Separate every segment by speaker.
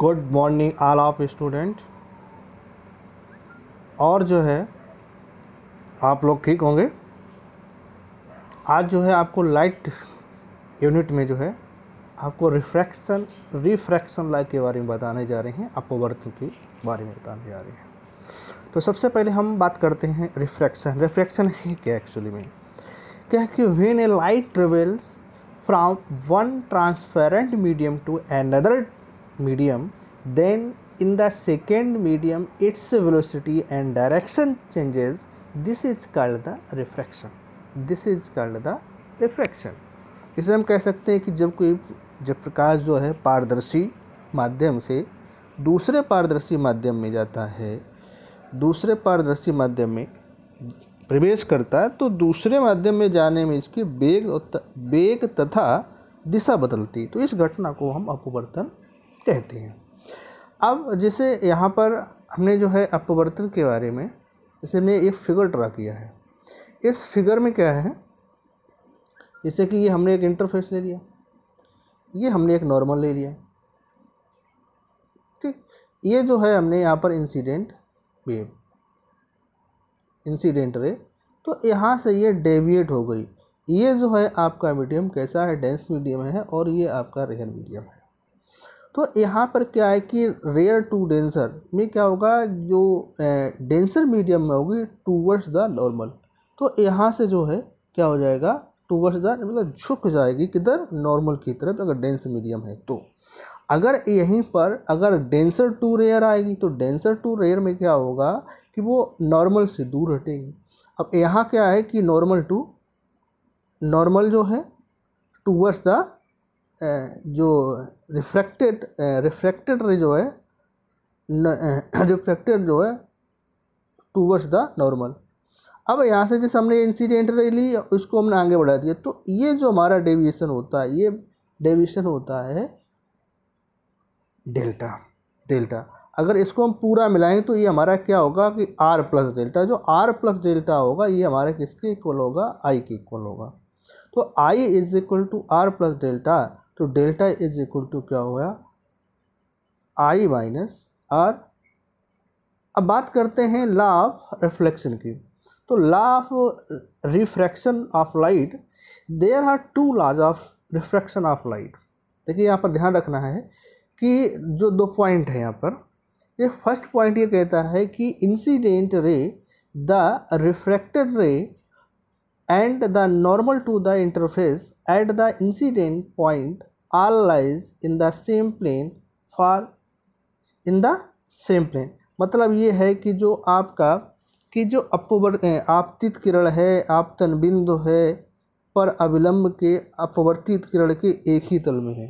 Speaker 1: good morning all of student और जो है आप लोग ठीक होंगे आज जो है आपको लाइट यूनिट में जो है आपको रिफ्रैक्शन रिफ्रैक्शन लाइट के बारे में बताने जा रहे हैं आपको वर्थ के बारे में बताने जा रहे हैं तो सबसे पहले हम बात करते हैं रिफ्रैक्शन रिफ्रैक्शन है क्या एक्चुअली में क्या है कि when a light travels from one transparent medium to another medium then in the second medium its velocity and direction changes this is called the refraction this is called the refraction इसे हम कह सकते हैं कि जब कोई जब प्रकाश जो है पारदर्शी माध्यम से दूसरे पारदर्शी माध्यम में जाता है दूसरे पारदर्शी माध्यम में प्रवेश करता है तो दूसरे माध्यम में जाने में इसकी वेग वेग तथा दिशा बदलती है तो इस घटना को हम अपवर्तन कहते हैं अब जैसे यहाँ पर हमने जो है अपवर्तन के बारे में जैसे हमने एक फिगर ड्रा किया है इस फिगर में क्या है जैसे कि ये हमने एक इंटरफेस ले लिया ये हमने एक नॉर्मल ले लिया ठीक ये जो है हमने यहाँ पर इंसिडेंट वेव इंसिडेंट रे तो यहाँ से ये डेविएट हो गई ये जो है आपका मीडियम कैसा है डेंस मीडियम है और ये आपका रेयर मीडियम है तो यहाँ पर क्या है कि रेयर टू डेंसर में क्या होगा जो डेंसर मीडियम में होगी टूवर्ड्स द नॉर्मल तो यहाँ से जो है क्या हो जाएगा टूवर्ड्स द मतलब झुक जाएगी किधर नॉर्मल की तरफ अगर डेंस मीडियम है तो अगर यहीं पर अगर डेंसर टू रेयर आएगी तो डेंसर टू रेयर में क्या होगा कि वो नॉर्मल से दूर हटेगी अब यहाँ क्या है कि नॉर्मल टू नॉर्मल जो है टूवर्ड्स द जो रिफ्रैक्टेड रिफ्रैक्टेड रे जो है रिफ्रैक्टेड जो है टूवर्ड्स द नॉर्मल अब यहाँ से जैसे हमने इंसिडेंट रे ली उसको हमने आगे बढ़ा दिया तो ये जो हमारा डेविएशन होता है ये डेविएशन होता है डेल्टा डेल्टा अगर इसको हम पूरा मिलाएं तो ये हमारा क्या होगा कि आर प्लस डेल्टा जो आर प्लस डेल्टा होगा ये हमारा किसके इक्वल होगा आई के इक्वल होगा तो i is equal to r plus delta तो डेल्टा इज इक्वल टू क्या हुआ आई माइनस आर अब बात करते हैं ला ऑफ रिफ्लेक्शन की तो law of refraction of light there are two laws of refraction of light देखिए यहाँ पर ध्यान रखना है कि जो दो पॉइंट है यहाँ पर ये फर्स्ट पॉइंट ये कहता है कि incident ray the refracted ray and the normal to the interface at the incident point all lies in the same plane for in the same plane मतलब ये है कि जो आपका कि जो अपवर्त आपतित किरण है आपतन बिंदु है पर अविलंब के अपवर्तित किरण के एक ही तल में है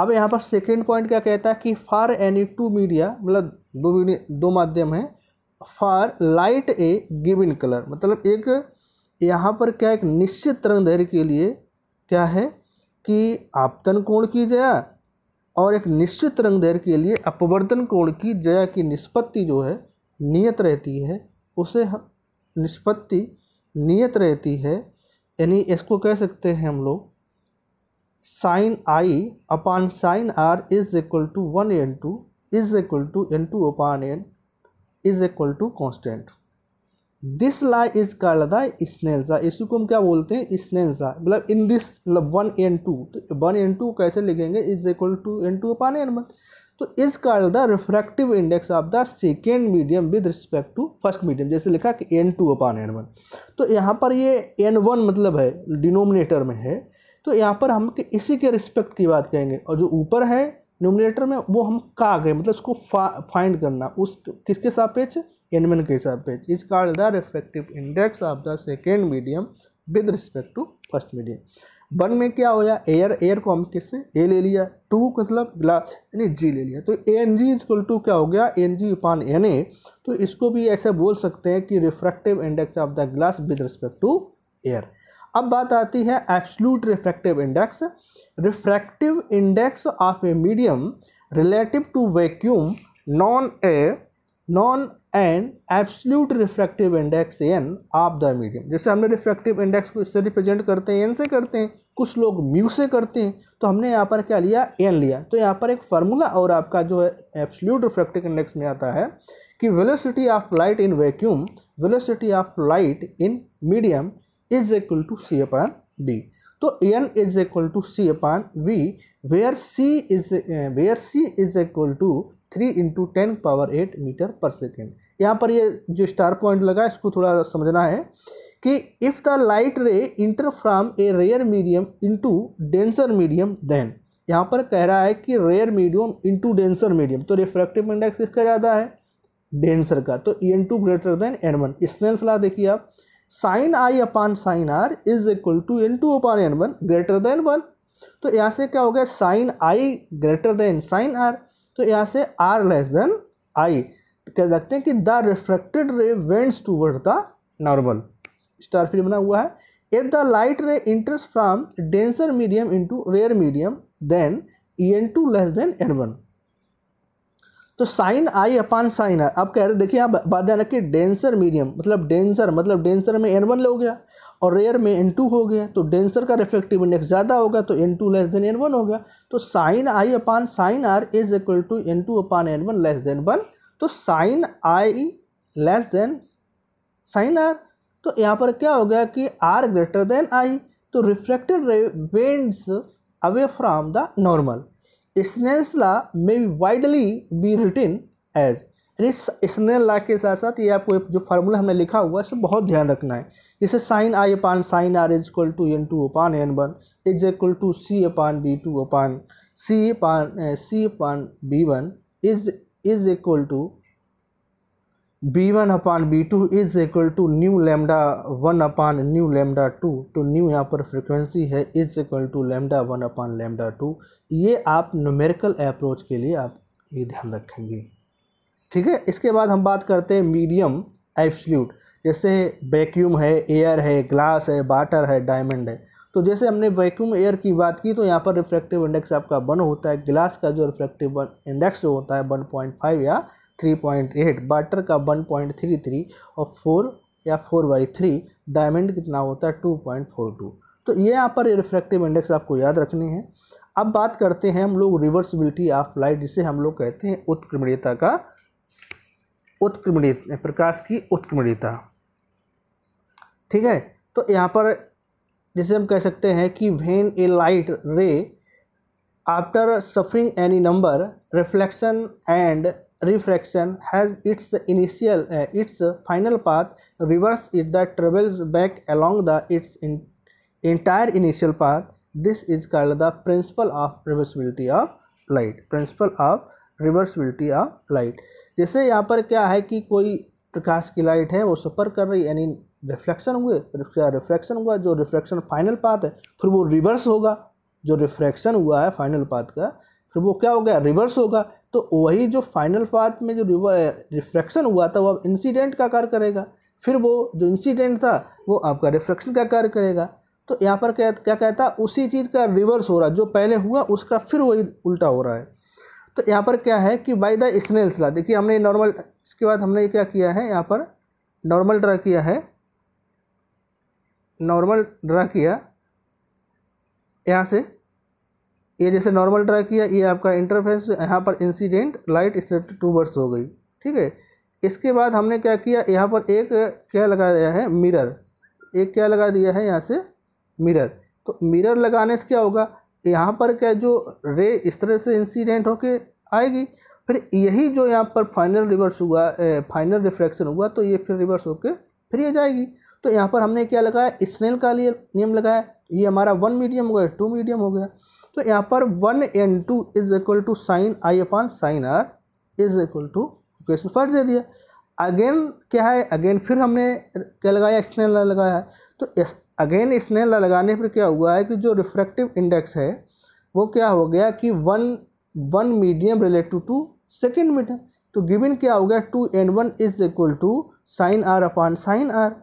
Speaker 1: अब यहाँ पर सेकेंड पॉइंट क्या कहता है कि फॉर एनी टू मीडिया मतलब दो मीडिया दो माध्यम है for light a given colour मतलब एक यहाँ पर क्या एक निश्चित तरंग दैर्घ्य के लिए क्या है कि आपतन कोण की जया और एक निश्चित तरंग दैर्घ्य के लिए अपवर्तन कोण की जया की निष्पत्ति जो है नियत रहती है उसे हम निष्पत्ति नियत रहती है यानी इसको कह सकते हैं हम लोग sine i upon sine r is equal to one N two is equal to n two upon n is equal to constant this law is called the Snell's law इसको हम क्या बोलते हैं स्नेल्जा मतलब इन दिस मतलब one N two तो one N two कैसे लिखेंगे is equal to n two upon n one तो is called the refractive index of the second medium with respect to first medium जैसे लिखा कि n two upon n one तो यहाँ पर ये एन वन मतलब है डिनोमिनेटर में है तो यहाँ पर हम के इसी के रिस्पेक्ट की बात कहेंगे और जो ऊपर है डिनोमिनेटर में वो हम का गए मतलब उसको फा, फाइंड करना उस किसके सापेक्ष एनमेन के sapesh is called the reflective index of the second medium with respect to first medium one में क्या होया एयर एयर को हम किससे ए ले लिया टू मतलब ग्लास यानी जी ले लिया तो a N g is equal to क्या हो गया N G upon N a तो इसको भी ऐसे बोल सकते हैं कि refractive index of the glass with respect to air अब बात आती है absolute refractive index refractive index of a medium relative to vacuum non a non and absolute refractive index n of the medium जैसे हमने refractive index को इससे represent करते हैं एन से करते हैं कुछ लोग म्यू से करते हैं तो हमने यहाँ पर क्या लिया एन लिया तो यहाँ पर एक फार्मूला और आपका जो है एब्सल्यूट रिफ्रैक्टिव इंडेक्स में आता है कि velocity of light in vacuum velocity of light in medium is equal to c upon d तो n is equal to c upon v where c is where c is equal to three into ten power eight metre per second यहाँ पर ये जो star point लगा इसको थोड़ा समझना है कि if the light ray enter from a rare medium into denser medium then यहाँ पर कह रहा है कि rare medium into denser medium तो रिफ्रैक्टिव इंडेक्स इसका ज़्यादा है डेंसर का तो ई n two greater than n one Snell's सलाह देखिए आप sine i upon sine r is equal to n two upon n one greater than one तो यहाँ से क्या हो गया sign i greater than sine r तो यहाँ से आर लेस देन आई कह सकते हैं कि the refracted ray bends toward the normal स्टार फिर बना हुआ है if the light ray enters from denser medium to rarer medium then ई n two less than n one तो sine i upon sine i आप कह रहे देखिए आप बात ध्यान रखिए डेंसर मीडियम मतलब डेंसर मतलब डेंसर में एन वन लो हो गया और रेयर में एन टू हो गया तो डेंसर का रिफ्लेक्टिव इंडेक्स ज़्यादा होगा तो n two less than n one हो गया तो sine i upon sine r is equal to n two upon n one less than one तो sine i less than sine r तो यहाँ पर क्या हो गया कि आर ग्रेटर देन आई तो reflected bends away from the normal Snell's law may be widely be written as यानी स्नेला के साथ साथ ये आपको जो फार्मूला हमने लिखा हुआ है इसमें बहुत ध्यान रखना है जैसे sine i upon sine r is equal to n two upon n one is equal to c upon v two upon c upon c upon v one is is equal to v one upon v two is equal to nu lambda one upon nu lambda two तो nu यहाँ पर frequency है is equal to lambda one upon lambda two ये आप numerical approach के लिए आप ये ध्यान रखेंगे ठीक है इसके बाद हम बात करते हैं मीडियम एब्सल्यूट जैसे वैक्यूम है एयर है ग्लास है वाटर है डायमंड है तो जैसे हमने वैक्यूम एयर की बात की तो यहाँ पर रिफ्रैक्टिव इंडेक्स आपका वन होता है ग्लास का जो रिफ्रैक्टिव इंडेक्स जो होता है वन पॉइंट फाइव या थ्री पॉइंट एट वाटर का वन पॉइंट थ्री थ्री और फोर या फोर बाई थ्री डायमंड कितना होता है टू पॉइंट फोर टू तो ये यहाँ पर रिफ्रैक्टिव इंडेक्स आपको याद रखने हैं अब बात करते हैं हम लोग रिवर्सिबिलिटी ऑफ लाइट जिसे हम लोग कहते हैं उत्क्रमणीयता का उत्क्रमणीय प्रकाश की उत्क्रमणीयता ठीक है तो यहाँ पर जिसे हम कह सकते हैं कि when a light ray after suffering any number reflection and refraction has its initial its final path reverse it the travels back along the its entire initial path this is called the principle of reversibility of light principle of reversibility of light जैसे यहाँ पर क्या है कि कोई प्रकाश की light है वो सफ़र कर रही यानी रिफ्लेक्शन हुए क्या रिफ्लेक्शन हुआ जो रिफ्लेक्शन फाइनल पाथ है फिर वो रिवर्स होगा जो रिफ्लेक्शन हुआ है फाइनल पाथ का फिर वो क्या हो गया रिवर्स होगा तो वही जो फाइनल पाथ में जो रिफ्लेक्शन हुआ था वो अब इंसीडेंट का कार्य करेगा फिर वो जो इंसीडेंट था वो आपका रिफ्लेक्शन का कार्य करेगा तो यहाँ पर क्या क्या कहता उसी चीज़ का रिवर्स हो रहा है जो पहले हुआ उसका फिर वही उल्टा हो रहा है तो यहाँ पर क्या है कि बाई द स्नेल्स ला देखिए हमने नॉर्मल इसके बाद हमने क्या किया है यहाँ पर नॉर्मल ड्रा किया है नॉर्मल ड्रा किया यहाँ से ये जैसे नॉर्मल ड्रा किया ये आपका इंटरफेस यहाँ पर incident light straight towards हो गई ठीक है इसके बाद हमने क्या किया यहाँ पर एक क्या लगा दिया है मिरर एक क्या लगा दिया है यहाँ से मिरर तो मिरर लगाने से क्या होगा यहाँ पर क्या जो रे इस तरह से इंसिडेंट होके आएगी फिर यही जो यहाँ पर फाइनल रिवर्स हुआ फाइनल रिफ्रैक्शन हुआ तो ये फिर रिवर्स होके फिर ये जाएगी तो यहाँ पर हमने क्या लगाया स्नेल का लिए नियम लगाया ये हमारा वन मीडियम हो गया टू मीडियम हो गया तो यहाँ पर one N two is equal to sine i upon sine r is equal to equation first दे दिया अगेन क्या है अगेन फिर हमने क्या लगाया स्नेल लगाया है तो अगेन स्नेल लगाने पर क्या हुआ है कि जो रिफ्रैक्टिव इंडेक्स है वो क्या हो गया कि one one medium relative to second medium तो गिविन क्या हो गया two n one is equal to sine r upon sine r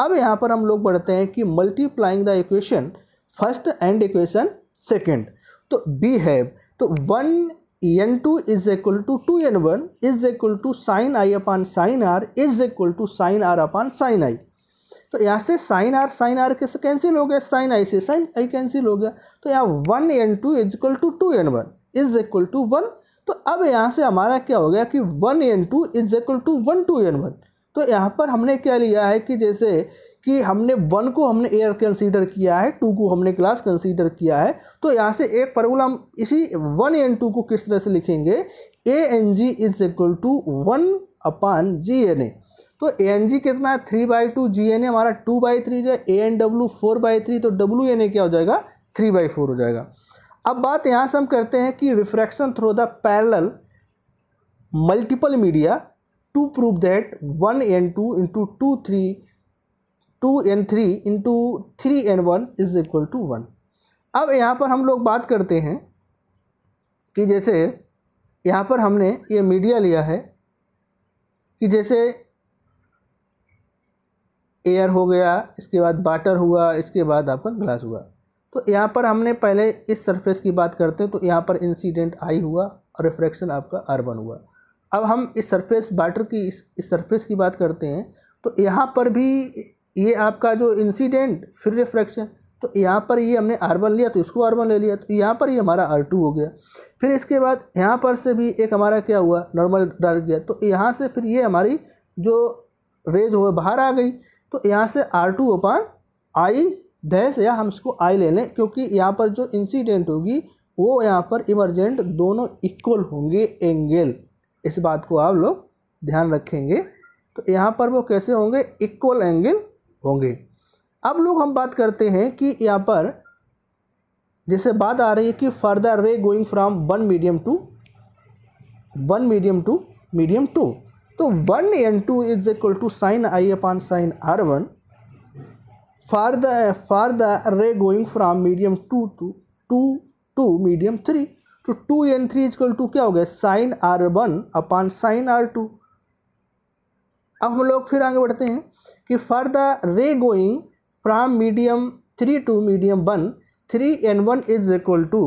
Speaker 1: अब यहाँ पर हम लोग बढ़ते हैं कि multiplying the equation first and equation second तो बी हैव तो one N two is equal to two n one is equal to sine i upon sine r is equal to sine r upon sine आई तो यहाँ से sine r sine r कैसे cancel हो गया sign आई से sign I cancel हो गया तो यहाँ one N two is equal to two n one is equal to one तो अब यहाँ से हमारा क्या हो गया कि one N two is equal to one two n one तो यहाँ पर हमने क्या लिया है कि जैसे कि हमने वन को हमने एयर कंसीडर किया है टू को हमने क्लास कंसीडर किया है तो यहाँ से एक फार्मूला हम इसी वन एन टू को किस तरह से लिखेंगे a N G is equal to one upon g n a तो ए एन जी कितना है three by two g n a हमारा टू बाई थ्री जो है ए एन डब्ल्यू फोर बाई थ्री तो डब्ल्यू एन ए क्या हो जाएगा थ्री बाई फोर हो जाएगा अब बात यहाँ से हम करते हैं कि refraction through the parallel multiple media to prove that 1n2 into 2 3 2n3 into 3n1 is equal to 1 अब यहाँ पर हम लोग बात करते हैं कि जैसे यहाँ पर हमने ये मीडिया लिया है कि जैसे एयर हो गया इसके बाद बाटर हुआ इसके बाद आपका ग्लास हुआ तो यहाँ पर हमने पहले इस सरफेस की बात करते हैं तो यहाँ पर इंसिडेंट आई हुआ और रिफ्रैक्शन आपका आर वन हुआ अब हम इस सरफेस बाटर की इस इस सरफेस की बात करते हैं तो यहाँ पर भी ये आपका जो इंसिडेंट फिर रिफ्रैक्शन तो यहाँ पर ये हमने आर वन लिया तो इसको आर वन ले लिया तो यहाँ पर ये हमारा आर टू हो गया फिर इसके बाद यहाँ पर से भी एक हमारा क्या हुआ नॉर्मल डाल गया तो यहाँ से फिर ये हमारी जो रेज हुआ बाहर आ गई तो यहाँ से r two upon i dash या हम इसको आई ले लें क्योंकि यहाँ पर जो इंसिडेंट होगी वो यहाँ पर इमरजेंट दोनों इक्वल होंगे एंगल इस बात को आप लोग ध्यान रखेंगे तो यहाँ पर वो कैसे होंगे इक्वल एंगल होंगे अब लोग हम बात करते हैं कि यहाँ पर जैसे बात आ रही है कि further ray going from one medium to one medium two medium two तो one N two is equal to sine i upon sine r one for the for the ray going from medium two to to to medium three तो two N three is equal to क्या हो गया sine r one upon sine r two अब हम लोग फिर आगे बढ़ते हैं कि for the ray going from medium three to medium one three n one is equal to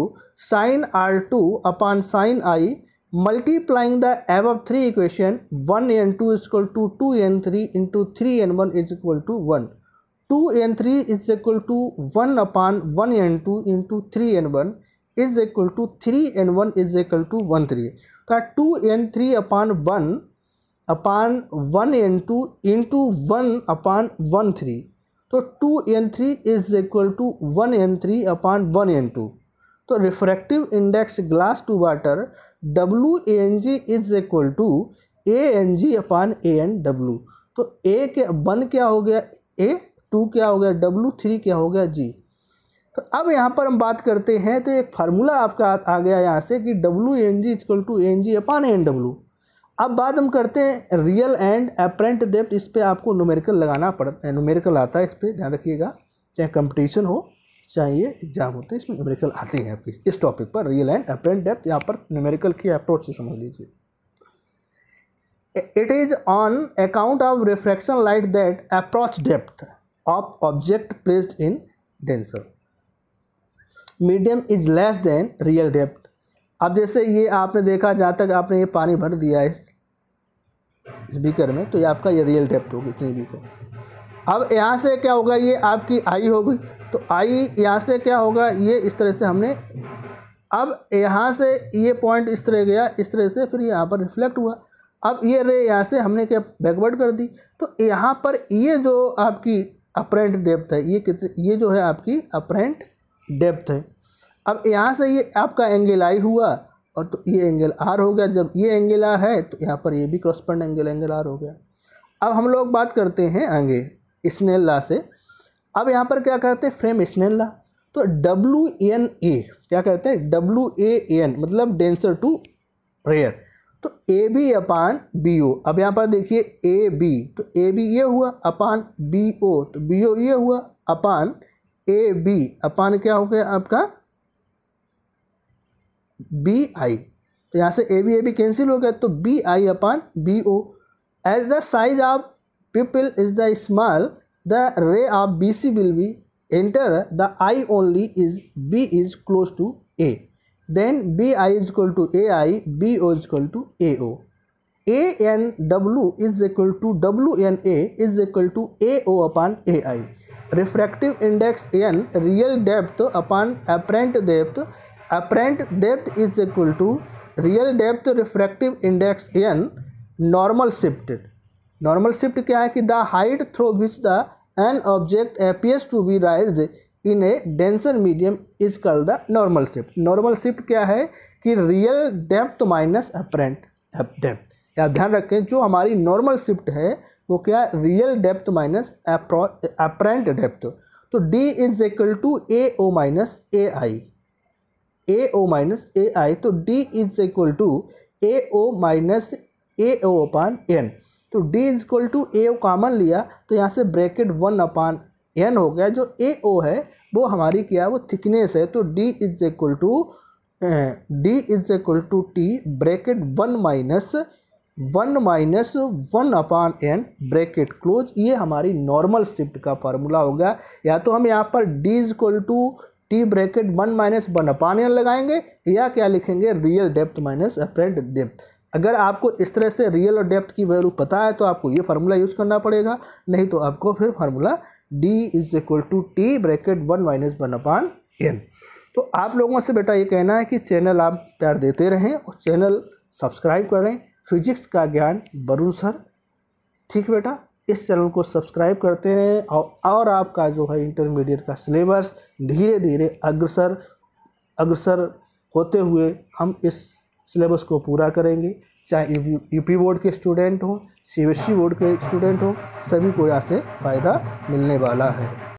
Speaker 1: sine r two upon sine i multiplying the above three equation one N two equal to two N three into three n one is equal to one two N three is equal to one upon one N two into three n one is equal to three n one is equal to one three तो two N three upon one upon one N two into one upon one three तो two N three is equal to one N three upon one N two तो refractive index glass to water W A N G is equal to A N G upon A N W तो ए के one क्या हो गया ए to क्या हो गया डब्लू थ्री क्या हो गया जी तो अब यहाँ पर हम बात करते हैं तो एक फार्मूला आपका आ गया यहाँ से कि W N G is equal to N G upon N W अब बात हम करते हैं रियल एंड अप्रेंट डेप्थ इस पर आपको नोमेरिकल लगाना पड़ता है नोमेरिकल आता है इस पर ध्यान रखिएगा चाहे कंपटीशन हो चाहे ये एग्जाम होते हैं इसमें न्यूमेरिकल आते हैं आपकी इस टॉपिक पर रियल एंड अप्रेंट डेप्थ यहाँ पर न्यूमेरिकल की अप्रोच से समझ लीजिए it is on account of refraction light that approach depth of object placed in denser medium is less than real depth अब जैसे ये आपने देखा जहाँ तक आपने ये पानी भर दिया है इस बीकर में तो ये आपका ये रियल डेप्थ होगी इतनी भी को अब यहाँ से क्या होगा ये आपकी आई होगी तो आई यहाँ से क्या होगा ये इस तरह से हमने अब यहाँ से ये पॉइंट इस तरह गया इस तरह से फिर यहाँ पर रिफ्लेक्ट हुआ अब ये रे यहाँ से हमने क्या बैकवर्ड कर दी तो यहाँ पर ये जो आपकी अपरेंट डेप्थ है ये कितनी ये जो है आपकी अपरेंट डेप्थ है अब यहाँ से ये आपका एंगल आई हुआ और तो ये एंगल आर हो गया जब ये एंगल आर है तो यहाँ पर ये भी क्रॉसपेंड एंगल एंगल आर हो गया अब हम लोग बात करते हैं आगे स्नेल ला से अब यहाँ पर क्या कहते हैं फ्रेम स्नेल ला तो डब्ल्यू एन ए क्या कहते हैं डब्ल्यू ए एन मतलब डेंसर टू रेयर तो ए बी अपान बी ओ अब यहाँ पर देखिए ए बी तो ए बी ये हुआ अपान बी ओ तो बी ओ ये हुआ अपान ए बी अपान क्या हो गया आपका बी आई तो यहाँ से A B A B cancel हो गया तो B I upon B O as the size of people is the small the ray of B C will be enter the eye only is B is close to A then B I is equal to A I B O is equal to A O A N W is equal to W N A is equal to A o upon a i refractive index n real depth upon apparent depth apparent depth is equal to real depth refractive index n normal shifted normal shift क्या है कि the height through which the n object appears to be rise in a denser medium is call the normal shift normal shift क्या है कि real depth minus apparent depth या ध्यान रखें जो हमारी नॉर्मल शिफ्ट है वो क्या है real depth minus apparent depth तो d is equal to A o minus a i a o minus a i तो d is equal to A o minus a o upon n तो d is equal to A o common लिया तो यहाँ से bracket one upon N हो गया जो ए ओ है वो हमारी क्या है वो थिकनेस है तो d is equal to d is equal to t bracket one minus one minus one upon n bracket close ये हमारी नॉर्मल शिफ्ट का फार्मूला होगा या तो हम यहाँ पर d is equal to t bracket one minus one upon n लगाएंगे या क्या लिखेंगे real depth minus apparent depth अगर आपको इस तरह से रियल और डेप्थ की वैल्यू पता है तो आपको ये फार्मूला यूज़ करना पड़ेगा नहीं तो आपको फिर formula d is equal to t bracket one minus one upon n तो आप लोगों से बेटा ये कहना है कि चैनल आप प्यार देते रहें और चैनल सब्सक्राइब करें फिजिक्स का ज्ञान वरुण सर ठीक बेटा इस चैनल को सब्सक्राइब करते रहें और, और आपका जो है इंटरमीडिएट का सिलेबस धीरे धीरे अग्रसर अग्रसर होते हुए हम इस सिलेबस को पूरा करेंगे चाहे यूपी बोर्ड के स्टूडेंट हों सी बोर्ड e के स्टूडेंट हों सभी को यहाँ से फ़ायदा मिलने वाला है